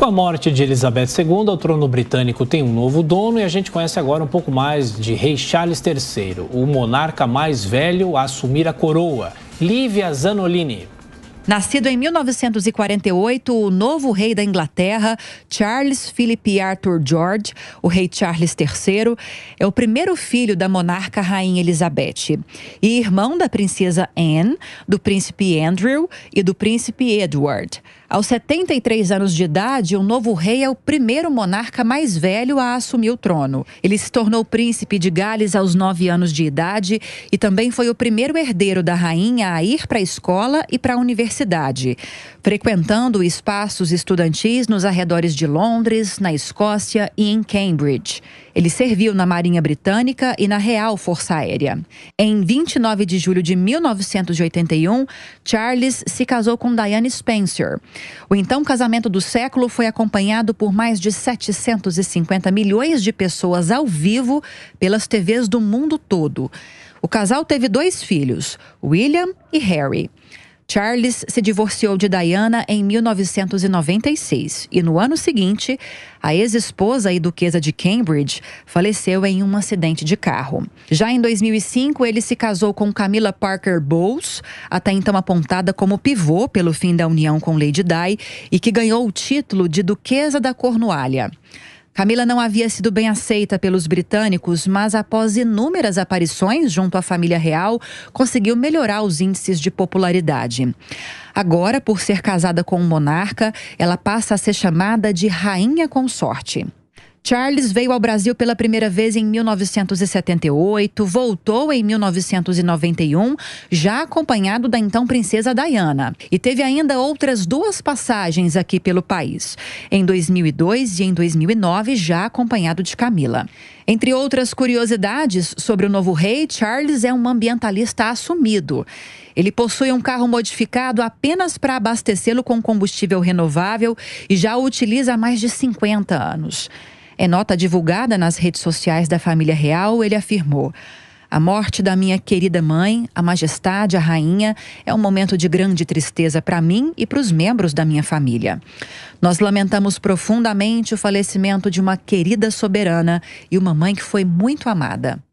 Com a morte de Elizabeth II, o trono britânico tem um novo dono e a gente conhece agora um pouco mais de Rei Charles III, o monarca mais velho a assumir a coroa, Lívia Zanolini. Nascido em 1948, o novo rei da Inglaterra, Charles Philip Arthur George, o rei Charles III, é o primeiro filho da monarca rainha Elizabeth e irmão da princesa Anne, do príncipe Andrew e do príncipe Edward. Aos 73 anos de idade, o novo rei é o primeiro monarca mais velho a assumir o trono. Ele se tornou príncipe de Gales aos 9 anos de idade e também foi o primeiro herdeiro da rainha a ir para a escola e para a universidade universidade, frequentando espaços estudantis nos arredores de Londres, na Escócia e em Cambridge. Ele serviu na Marinha Britânica e na Real Força Aérea. Em 29 de julho de 1981, Charles se casou com Diane Spencer. O então casamento do século foi acompanhado por mais de 750 milhões de pessoas ao vivo pelas TVs do mundo todo. O casal teve dois filhos, William e Harry. Charles se divorciou de Diana em 1996 e no ano seguinte, a ex-esposa e duquesa de Cambridge faleceu em um acidente de carro. Já em 2005, ele se casou com Camila Parker Bowles, até então apontada como pivô pelo fim da união com Lady Di e que ganhou o título de duquesa da Cornualha. Camila não havia sido bem aceita pelos britânicos, mas após inúmeras aparições junto à família real, conseguiu melhorar os índices de popularidade. Agora, por ser casada com um monarca, ela passa a ser chamada de Rainha Consorte. Charles veio ao Brasil pela primeira vez em 1978, voltou em 1991, já acompanhado da então princesa Diana, e teve ainda outras duas passagens aqui pelo país, em 2002 e em 2009, já acompanhado de Camila. Entre outras curiosidades sobre o novo rei, Charles é um ambientalista assumido. Ele possui um carro modificado apenas para abastecê-lo com combustível renovável e já o utiliza há mais de 50 anos. Em é nota divulgada nas redes sociais da família real, ele afirmou. A morte da minha querida mãe, a majestade, a rainha, é um momento de grande tristeza para mim e para os membros da minha família. Nós lamentamos profundamente o falecimento de uma querida soberana e uma mãe que foi muito amada.